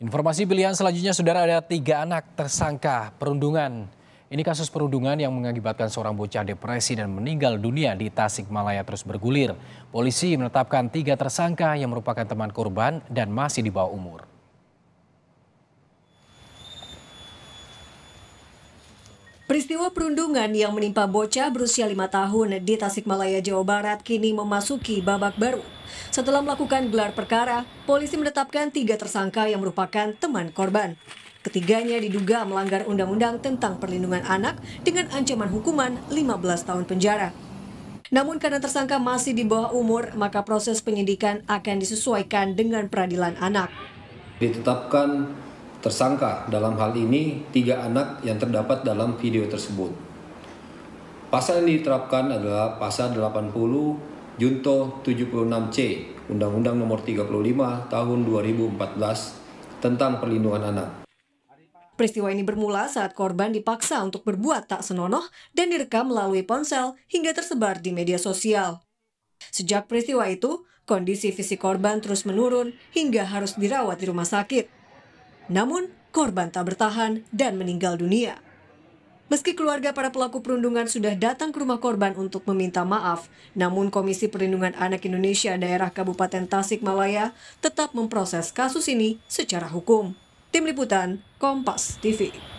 Informasi pilihan selanjutnya, saudara ada tiga anak tersangka perundungan. Ini kasus perundungan yang mengakibatkan seorang bocah depresi dan meninggal dunia di Tasikmalaya terus bergulir. Polisi menetapkan tiga tersangka yang merupakan teman korban dan masih di bawah umur. Peristiwa perundungan yang menimpa bocah berusia lima tahun di Tasikmalaya, Jawa Barat kini memasuki babak baru. Setelah melakukan gelar perkara, polisi menetapkan tiga tersangka yang merupakan teman korban. Ketiganya diduga melanggar undang-undang tentang perlindungan anak dengan ancaman hukuman 15 tahun penjara. Namun karena tersangka masih di bawah umur, maka proses penyidikan akan disesuaikan dengan peradilan anak. Ditetapkan tersangka dalam hal ini tiga anak yang terdapat dalam video tersebut. Pasal yang diterapkan adalah pasal 80 Junto 76C Undang-Undang Nomor 35 Tahun 2014 tentang Perlindungan Anak. Peristiwa ini bermula saat korban dipaksa untuk berbuat tak senonoh dan direkam melalui ponsel hingga tersebar di media sosial. Sejak peristiwa itu, kondisi fisik korban terus menurun hingga harus dirawat di rumah sakit. Namun, korban tak bertahan dan meninggal dunia. Meski keluarga para pelaku perundungan sudah datang ke rumah korban untuk meminta maaf, namun Komisi Perlindungan Anak Indonesia daerah Kabupaten Tasikmalaya tetap memproses kasus ini secara hukum. Tim Liputan, Kompas TV.